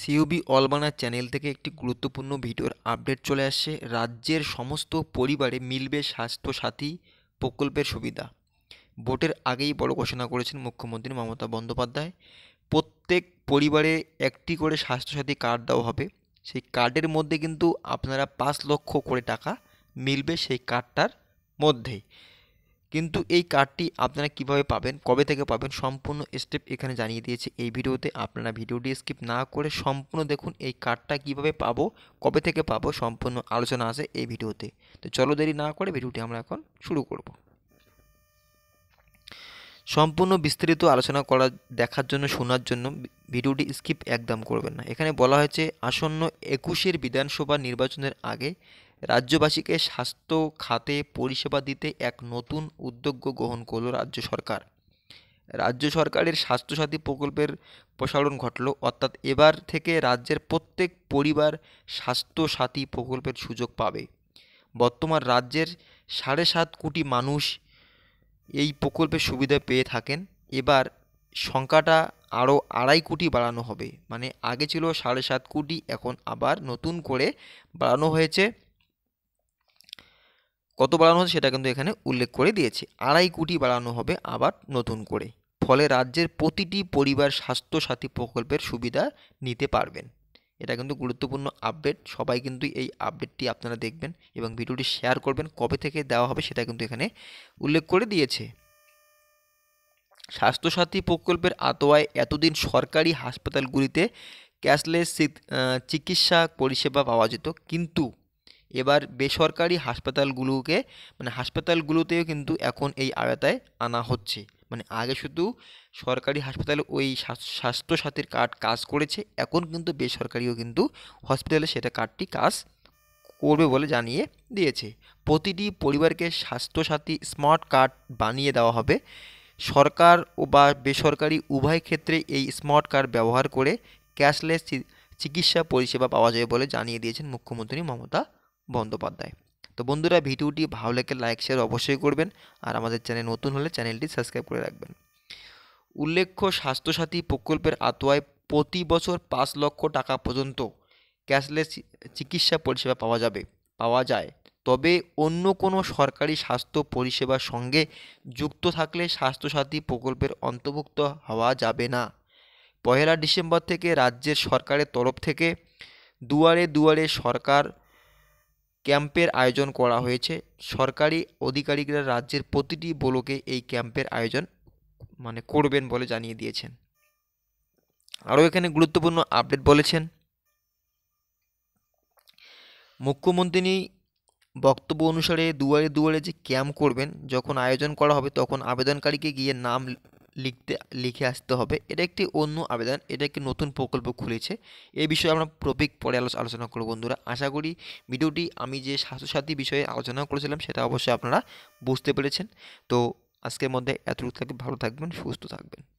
সিউবি অলবানা channel থেকে একটি গুরুত্বপূর্ণ ভিডিওর আপডেট চলে আসছে রাজ্যের সমস্ত পরিবারে মিলবে স্বাস্থ্যসাথী প্রকল্পের সুবিধা ভোটের আগেই বড় ঘোষণা করেছেন মুখ্যমন্ত্রী মমতা বন্দ্যোপাধ্যায় প্রত্যেক পরিবারে একটি করে স্বাস্থ্যসাথী কার্ড দেওয়া হবে সেই কার্ডের মধ্যে কিন্তু আপনারা পাঁচ লক্ষ করে টাকা মিলবে সেই কার্ডটার মধ্যেই কিন্তু এই কার্ডটি আপনারা কিভাবে পাবেন কবে থেকে পাবেন সম্পূর্ণ স্টেপ এখানে জানিয়ে দিয়েছে এই ভিডিওতে আপনারা ভিডিওটি স্কিপ না করে সম্পূর্ণ দেখুন এই কার্ডটা কিভাবে পাবো কবে থেকে পাবো সম্পূর্ণ আলোচনা আছে এই ভিডিওতে তো চলো দেরি না করে ভিডিওটি আমরা এখন শুরু করব সম্পূর্ণ বিস্তারিত আলোচনা করা দেখার জন্য শোনার জন্য ভিডিওটি স্কিপ একদম করবেন না এখানে বলা হয়েছে আসন্ন একুশের বিধানসভা নির্বাচনের আগে রাজ্যবাসীকে স্বাস্থ্য খাতে পরিষেবা দিতে এক নতুন উদ্যোগ গ্রহণ করল রাজ্য সরকার রাজ্য সরকারের স্বাস্থ্যসাথী প্রকল্পের প্রসারণ ঘটল অর্থাৎ এবার থেকে রাজ্যের প্রত্যেক পরিবার স্বাস্থ্যসাথী প্রকল্পের সুযোগ পাবে বর্তমান রাজ্যের সাড়ে সাত কোটি মানুষ এই প্রকল্পের সুবিধা পেয়ে থাকেন এবার সংখ্যাটা আরও আড়াই কোটি বাড়ানো হবে মানে আগে ছিল সাড়ে সাত কোটি এখন আবার নতুন করে বাড়ানো হয়েছে কত বাড়ানো হচ্ছে সেটা কিন্তু এখানে উল্লেখ করে দিয়েছে আড়াই কোটি বাড়ানো হবে আবার নতুন করে ফলে রাজ্যের প্রতিটি পরিবার স্বাস্থ্যসাথী প্রকল্পের সুবিধা নিতে পারবেন এটা কিন্তু গুরুত্বপূর্ণ আপডেট সবাই কিন্তু এই আপডেটটি আপনারা দেখবেন এবং ভিডিওটি শেয়ার করবেন কবে থেকে দেওয়া হবে সেটা কিন্তু এখানে উল্লেখ করে দিয়েছে স্বাস্থ্যসাথী প্রকল্পের আতোয়ায় এতদিন সরকারি হাসপাতালগুলিতে ক্যাশলেস চিকিৎসা পরিষেবা পাওয়া যেত কিন্তু এবার বেসরকারি হাসপাতালগুলোকে মানে হাসপাতালগুলোতেও কিন্তু এখন এই আওতায় আনা হচ্ছে মানে আগে শুধু সরকারি হাসপাতালে ওই স্বাস্থ্যসাথীর কার্ড কাজ করেছে এখন কিন্তু বেসরকারিও কিন্তু হসপিটালে সেটা কার্ডটি কাজ করবে বলে জানিয়ে দিয়েছে প্রতিটি পরিবারকে স্বাস্থ্যসাথী স্মার্ট কার্ড বানিয়ে দেওয়া হবে সরকার ও বা বেসরকারি উভয় ক্ষেত্রে এই স্মার্ট কার্ড ব্যবহার করে ক্যাশলেস চিকিৎসা পরিষেবা পাওয়া যাবে বলে জানিয়ে দিয়েছেন মুখ্যমন্ত্রী মমতা বন্দ্যোপাধ্যায় তো বন্ধুরা ভিডিওটি ভালো লাগে লাইক শেয়ার অবশ্যই করবেন আর আমাদের চ্যানেল নতুন হলে চ্যানেলটি সাবস্ক্রাইব করে রাখবেন উল্লেখ্য স্বাস্থ্যসাথী প্রকল্পের আতোয়ায় প্রতি বছর পাঁচ লক্ষ টাকা পর্যন্ত ক্যাশলেস চিকিৎসা পরিষেবা পাওয়া যাবে পাওয়া যায় তবে অন্য কোনো সরকারি স্বাস্থ্য পরিষেবার সঙ্গে যুক্ত থাকলে স্বাস্থ্যসাথী প্রকল্পের অন্তর্ভুক্ত হওয়া যাবে না পয়লা ডিসেম্বর থেকে রাজ্যের সরকারের তরফ থেকে দুয়ারে দুয়ারে সরকার ক্যাম্পের আয়োজন করা হয়েছে সরকারি আধিকারিকরা রাজ্যের প্রতিটি ব্লকে এই ক্যাম্পের আয়োজন মানে করবেন বলে জানিয়ে দিয়েছেন আরও এখানে গুরুত্বপূর্ণ আপডেট বলেছেন মুখ্যমন্ত্রী বক্তব্য অনুসারে দুয়ারে দুয়ারে যে ক্যাম্প করবেন যখন আয়োজন করা হবে তখন আবেদনকারীকে গিয়ে নাম লিখতে লিখে আসতে হবে এটা একটি অন্য আবেদন এটা একটি নতুন প্রকল্প খুলেছে এই বিষয়ে আমরা প্রপিক পরে আলোচনা করব বন্ধুরা আশা করি ভিডিওটি আমি যে স্বাস্থ্যসাথী বিষয়ে আলোচনা করেছিলাম সেটা অবশ্যই আপনারা বুঝতে পেরেছেন তো আজকের মধ্যে এতটুকু থাকবে ভালো থাকবেন সুস্থ থাকবেন